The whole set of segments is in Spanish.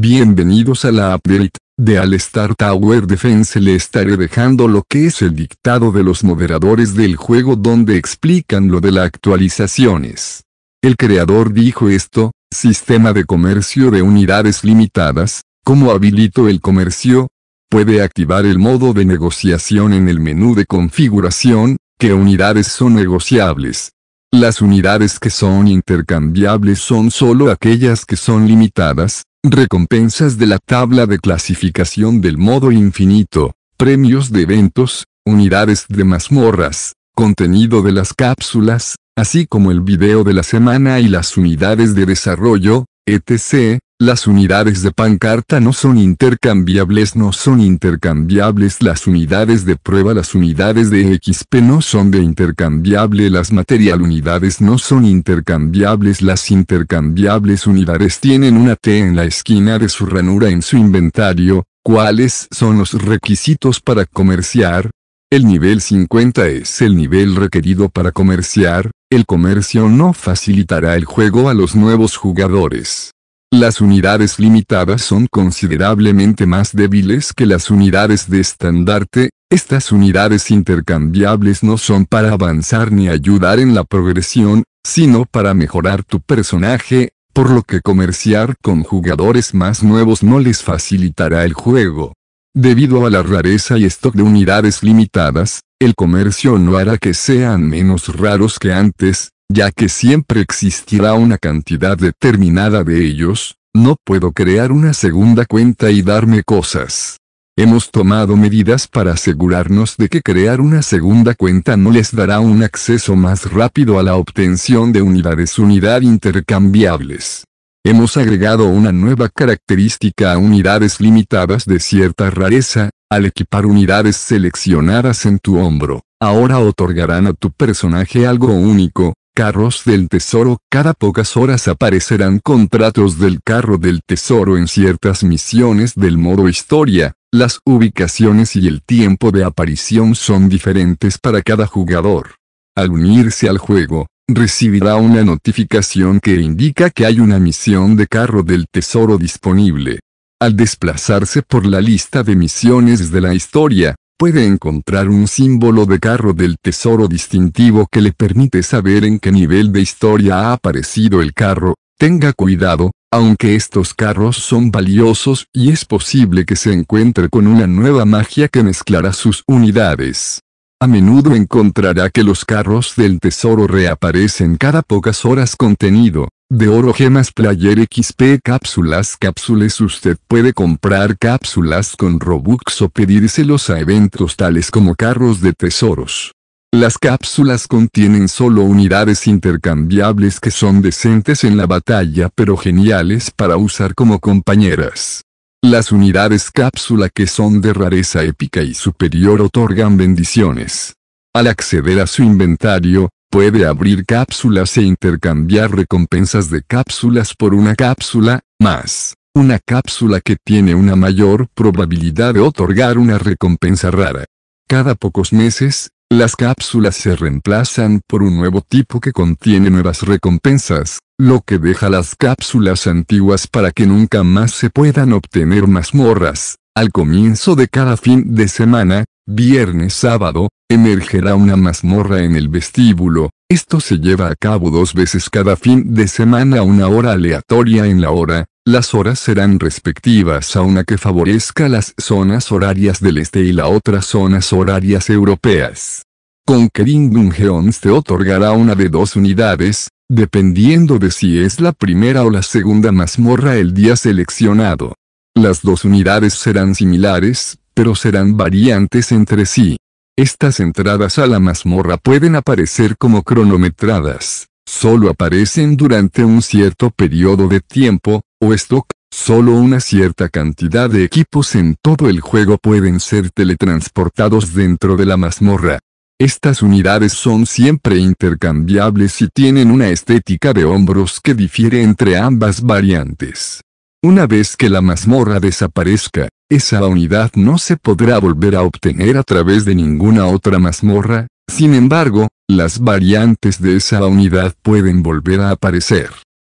Bienvenidos a la update de Alestar Tower Defense. Le estaré dejando lo que es el dictado de los moderadores del juego donde explican lo de las actualizaciones. El creador dijo esto, sistema de comercio de unidades limitadas, ¿cómo habilito el comercio? Puede activar el modo de negociación en el menú de configuración, ¿qué unidades son negociables? Las unidades que son intercambiables son solo aquellas que son limitadas, Recompensas de la tabla de clasificación del modo infinito, premios de eventos, unidades de mazmorras, contenido de las cápsulas, así como el video de la semana y las unidades de desarrollo, etc., las unidades de pancarta no son intercambiables, no son intercambiables las unidades de prueba, las unidades de XP no son de intercambiable, las material unidades no son intercambiables, las intercambiables unidades tienen una T en la esquina de su ranura en su inventario, ¿Cuáles son los requisitos para comerciar? El nivel 50 es el nivel requerido para comerciar, el comercio no facilitará el juego a los nuevos jugadores. Las unidades limitadas son considerablemente más débiles que las unidades de estandarte, estas unidades intercambiables no son para avanzar ni ayudar en la progresión, sino para mejorar tu personaje, por lo que comerciar con jugadores más nuevos no les facilitará el juego. Debido a la rareza y stock de unidades limitadas, el comercio no hará que sean menos raros que antes, ya que siempre existirá una cantidad determinada de ellos, no puedo crear una segunda cuenta y darme cosas. Hemos tomado medidas para asegurarnos de que crear una segunda cuenta no les dará un acceso más rápido a la obtención de unidades unidad intercambiables. Hemos agregado una nueva característica a unidades limitadas de cierta rareza, al equipar unidades seleccionadas en tu hombro, ahora otorgarán a tu personaje algo único, carros del tesoro, cada pocas horas aparecerán contratos del carro del tesoro en ciertas misiones del modo historia, las ubicaciones y el tiempo de aparición son diferentes para cada jugador. Al unirse al juego, recibirá una notificación que indica que hay una misión de carro del tesoro disponible. Al desplazarse por la lista de misiones de la historia, puede encontrar un símbolo de carro del tesoro distintivo que le permite saber en qué nivel de historia ha aparecido el carro, tenga cuidado, aunque estos carros son valiosos y es posible que se encuentre con una nueva magia que mezclará sus unidades. A menudo encontrará que los carros del tesoro reaparecen cada pocas horas contenido, de oro gemas player XP cápsulas cápsulas usted puede comprar cápsulas con Robux o pedírselos a eventos tales como carros de tesoros. Las cápsulas contienen solo unidades intercambiables que son decentes en la batalla pero geniales para usar como compañeras. Las unidades cápsula que son de rareza épica y superior otorgan bendiciones. Al acceder a su inventario, Puede abrir cápsulas e intercambiar recompensas de cápsulas por una cápsula, más una cápsula que tiene una mayor probabilidad de otorgar una recompensa rara. Cada pocos meses, las cápsulas se reemplazan por un nuevo tipo que contiene nuevas recompensas, lo que deja las cápsulas antiguas para que nunca más se puedan obtener morras. Al comienzo de cada fin de semana, viernes sábado, emergerá una mazmorra en el vestíbulo, esto se lleva a cabo dos veces cada fin de semana a una hora aleatoria en la hora, las horas serán respectivas a una que favorezca las zonas horarias del este y la otra zonas horarias europeas. Con Conquering Jones te otorgará una de dos unidades, dependiendo de si es la primera o la segunda mazmorra el día seleccionado. Las dos unidades serán similares, pero serán variantes entre sí. Estas entradas a la mazmorra pueden aparecer como cronometradas, solo aparecen durante un cierto periodo de tiempo, o stock, solo una cierta cantidad de equipos en todo el juego pueden ser teletransportados dentro de la mazmorra. Estas unidades son siempre intercambiables y tienen una estética de hombros que difiere entre ambas variantes. Una vez que la mazmorra desaparezca, esa unidad no se podrá volver a obtener a través de ninguna otra mazmorra, sin embargo, las variantes de esa unidad pueden volver a aparecer.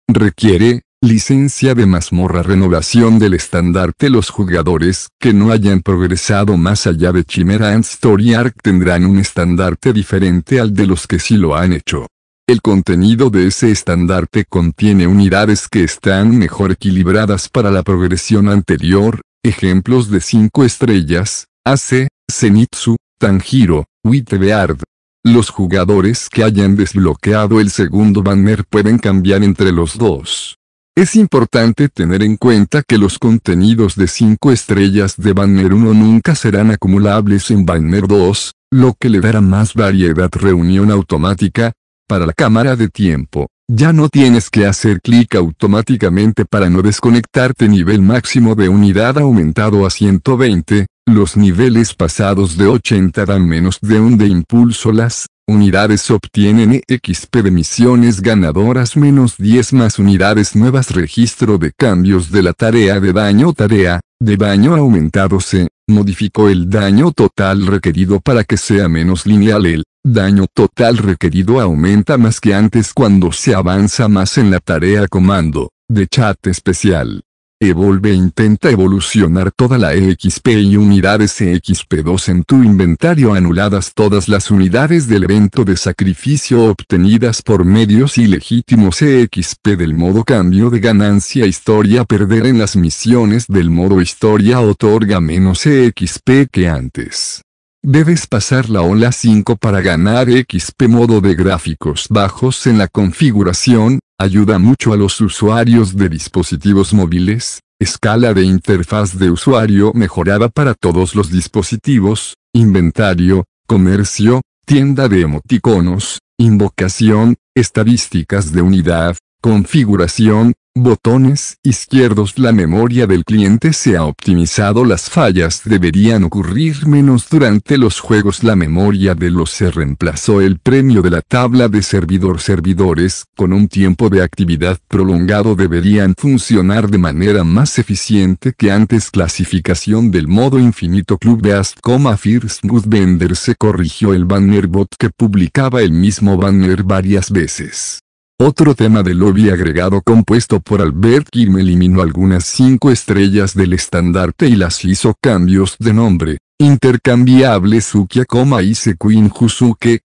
Requiere, licencia de mazmorra renovación del estandarte los jugadores que no hayan progresado más allá de Chimera and Story Arc tendrán un estandarte diferente al de los que sí lo han hecho. El contenido de ese estandarte contiene unidades que están mejor equilibradas para la progresión anterior, ejemplos de 5 estrellas, AC, Zenitsu, Tanjiro, Wittebeard. Los jugadores que hayan desbloqueado el segundo banner pueden cambiar entre los dos. Es importante tener en cuenta que los contenidos de 5 estrellas de Banner 1 nunca serán acumulables en Banner 2, lo que le dará más variedad reunión automática, para la cámara de tiempo. Ya no tienes que hacer clic automáticamente para no desconectarte nivel máximo de unidad aumentado a 120, los niveles pasados de 80 dan menos de un de impulso las unidades obtienen e xp de misiones ganadoras menos 10 más unidades nuevas registro de cambios de la tarea de daño tarea, de daño aumentado se modificó el daño total requerido para que sea menos lineal el daño total requerido aumenta más que antes cuando se avanza más en la tarea comando, de chat especial. Evolve e intenta evolucionar toda la EXP y unidades EXP2 en tu inventario anuladas todas las unidades del evento de sacrificio obtenidas por medios ilegítimos EXP del modo cambio de ganancia historia perder en las misiones del modo historia otorga menos EXP que antes. Debes pasar la ola 5 para ganar XP modo de gráficos bajos en la configuración, ayuda mucho a los usuarios de dispositivos móviles, escala de interfaz de usuario mejorada para todos los dispositivos, inventario, comercio, tienda de emoticonos, invocación, estadísticas de unidad, configuración, botones izquierdos la memoria del cliente se ha optimizado las fallas deberían ocurrir menos durante los juegos la memoria de los se reemplazó el premio de la tabla de servidor servidores con un tiempo de actividad prolongado deberían funcionar de manera más eficiente que antes clasificación del modo infinito club de Coma First Good Bender se corrigió el banner bot que publicaba el mismo banner varias veces otro tema de lobby agregado compuesto por Albert Kim eliminó algunas cinco estrellas del estandarte y las hizo cambios de nombre. Intercambiable Sukia, Ise Queen Husuke,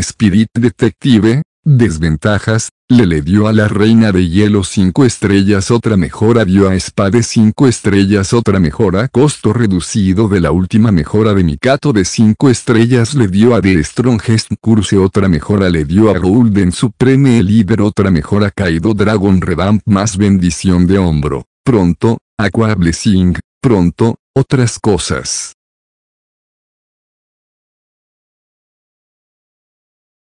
Spirit Detective, Desventajas, le le dio a la Reina de Hielo 5 estrellas otra mejora dio a de 5 estrellas otra mejora costo reducido de la última mejora de Mikato de 5 estrellas le dio a The Strongest Curse otra mejora le dio a Golden Supreme Líder otra mejora caído Dragon Revamp más bendición de hombro, pronto, Aqua Blessing, pronto, otras cosas.